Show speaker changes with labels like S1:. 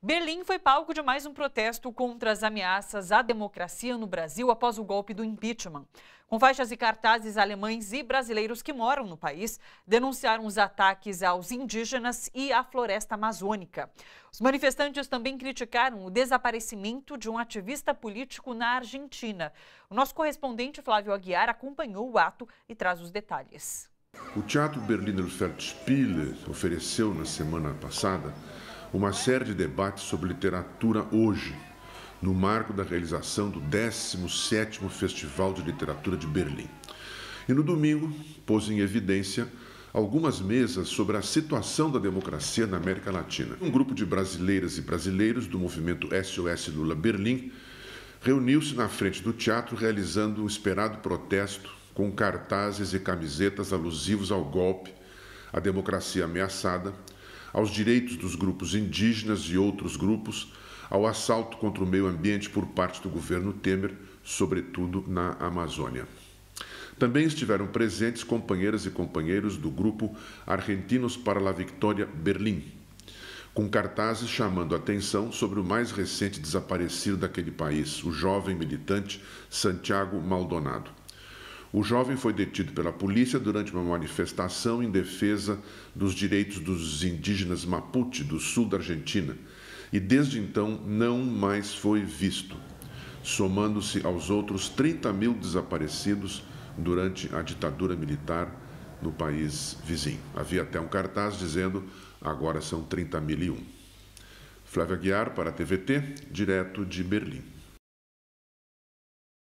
S1: Berlim foi palco de mais um protesto contra as ameaças à democracia no Brasil após o golpe do impeachment. Com faixas e cartazes, alemães e brasileiros que moram no país denunciaram os ataques aos indígenas e à floresta amazônica. Os manifestantes também criticaram o desaparecimento de um ativista político na Argentina. O nosso correspondente Flávio Aguiar acompanhou o ato e traz os detalhes.
S2: O Teatro Berliner Festspiele ofereceu na semana passada uma série de debates sobre literatura hoje, no marco da realização do 17º Festival de Literatura de Berlim. E no domingo, pôs em evidência algumas mesas sobre a situação da democracia na América Latina. Um grupo de brasileiras e brasileiros do movimento SOS Lula Berlim reuniu-se na frente do teatro realizando um esperado protesto com cartazes e camisetas alusivos ao golpe, à democracia ameaçada aos direitos dos grupos indígenas e outros grupos, ao assalto contra o meio ambiente por parte do governo Temer, sobretudo na Amazônia. Também estiveram presentes companheiras e companheiros do grupo Argentinos para la Victoria Berlim, com cartazes chamando a atenção sobre o mais recente desaparecido daquele país, o jovem militante Santiago Maldonado. O jovem foi detido pela polícia durante uma manifestação em defesa dos direitos dos indígenas Mapuche do sul da Argentina e desde então não mais foi visto, somando-se aos outros 30 mil desaparecidos durante a ditadura militar no país vizinho. Havia até um cartaz dizendo: agora são
S1: 30 mil e um. Flávia Guiar para a TVT, direto de Berlim.